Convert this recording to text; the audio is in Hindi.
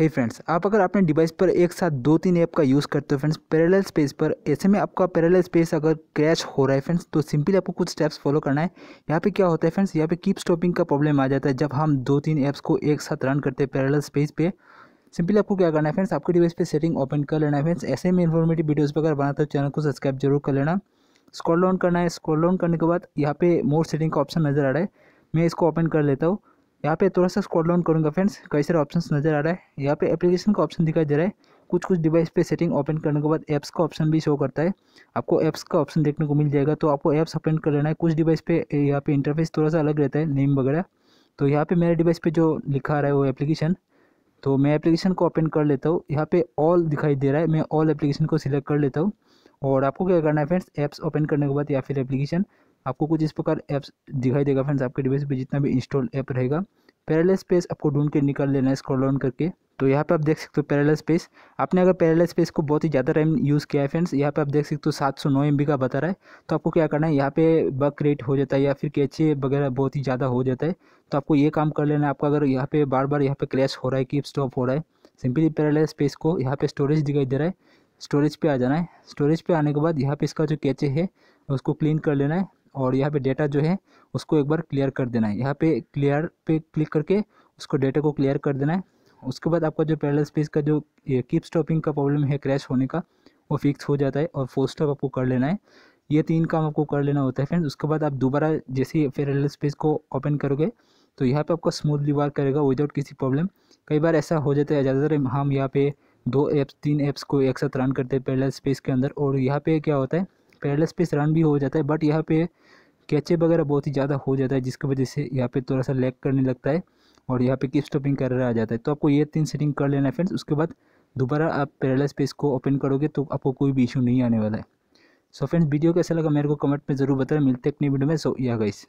हे hey फ्रेंड्स आप अगर अपने डिवाइस पर एक साथ दो तीन ऐप का यूज़ करते हो फ्रेंड्स पैरेलल स्पेस पर ऐसे में आपका पैरेलल स्पेस अगर क्रैश हो रहा है फ्रेंड्स तो सिंपली आपको कुछ स्टेप्स फॉलो करना है यहाँ पे क्या होता है फ्रेंड्स यहाँ पे कीप स्टॉपिंग का प्रॉब्लम आ जाता है जब हम दो तीन ऐप्स को एक साथ रन करते हैं पैरेलल स्पेस पर सिंपली आपको क्या करना है फ्रेंड्स आपके डिवाइस पर सेटिंग ओपन कर लेना है फ्रेंड्स ऐसे में इन्फॉर्मेटिव वीडियोज़ पर अगर बनाते हो चैनल को सब्सक्राइब जरूर कर लेना स्क्रॉल डाउन करना है स्क्रॉल डाउन करने के बाद यहाँ पे मोर सेटिंग का ऑप्शन नज़र आ रहा है मैं इसको ओपन कर लेता हूँ यहाँ पे थोड़ा सा स्क्रॉल डाउन करूँगा फ्रेंड्स कई सारे ऑप्शंस नज़र आ रहा है यहाँ पे एप्लीकेशन का ऑप्शन दिखाई दे रहा है कुछ कुछ डिवाइस पे सेटिंग ओपन करने के बाद ऐप्स का ऑप्शन भी शो करता है आपको ऐप्स का ऑप्शन देखने को मिल जाएगा तो आपको ऐप्स ओपन कर लेना है कुछ डिवाइस पे यहाँ पे इंटरफेस थोड़ा सा अलग रहता है नेम वगैरह तो यहाँ पे मेरे डिवाइस पे जो लिखा रहा है वो एप्लीकेशन तो मैं एप्लीकेशन को ओपन कर लेता हूँ यहाँ पे ऑल दिखाई दे रहा है मैं ऑल एप्लीकेशन को सिलेक्ट कर लेता हूँ और आपको क्या करना है फ्रेंड्स ऐप्स ओपन करने के बाद या फिर एप्लीकेशन आपको कुछ इस प्रकार ऐप्स दिखाई देगा फ्रेंड्स आपके डिवाइस पे जितना भी इंस्टॉल ऐप रहेगा पैरेलल स्पेस आपको ढूंढ के निकाल लेना है स्क्रॉल ऑन करके तो यहाँ पे आप देख सकते हो पैरेलल स्पेस आपने अगर पैरेलल स्पेस को बहुत ही ज़्यादा टाइम यूज़ किया है फ्रेंड्स यहाँ पे आप देख सकते हो सात सौ नौ एम का बता रहा है तो आपको क्या करना है यहाँ पे बग क्रिएट हो जाता है या फिर कैचे वगैरह बहुत ही ज़्यादा हो जाता है तो आपको ये काम कर लेना है आपका अगर यहाँ पे बार बार यहाँ पे क्रैश हो रहा है कि स्टॉप हो रहा है सिंपली पैरेलल स्पेस को यहाँ पे स्टोरेज दिखाई दे रहा है स्टोरेज पे आ जाना है स्टोरेज पे आने के बाद यहाँ पे इसका जो कैचे है उसको क्लीन कर लेना है और यहाँ पे डेटा जो है उसको एक बार क्लियर कर देना है यहाँ पे क्लियर पे क्लिक करके उसको डेटा को क्लियर कर देना है उसके बाद आपका जो पैरल स्पेस का जो कीप स्टॉपिंग का प्रॉब्लम है क्रैश होने का वो फिक्स हो जाता है और फोर स्टॉप आपको कर लेना है ये तीन काम आपको कर लेना होता है फ्रेंड्स उसके बाद आप दोबारा जैसे पैरल स्पेस को ओपन करोगे तो यहाँ पे आपका स्मूथली वर्क करेगा विदाउट किसी प्रॉब्लम कई बार ऐसा हो जाता है ज़्यादातर हम यहाँ पे दो ऐप्स तीन ऐप्स को एक साथ रन करते हैं पैरल स्पेस के अंदर और यहाँ पे क्या होता है पैरलेस स्पेस रन भी हो जाता है बट यहाँ पे कैचे वगैरह बहुत ही ज़्यादा हो जाता है जिसकी वजह से यहाँ पे थोड़ा सा लैग करने लगता है और यहाँ पे किप स्टॉपिंग कर रहा आ जाता है तो आपको ये तीन सेटिंग कर लेना है फ्रेंड्स उसके बाद दोबारा आप पैरलेस स्पेस को ओपन करोगे तो आपको कोई भी इशू नहीं आने वाला है सो फ्रेंड्स वीडियो कैसा लगा मेरे को कमेंट में ज़रूर बताया मिलते अपनी वीडियो में सो या गाइस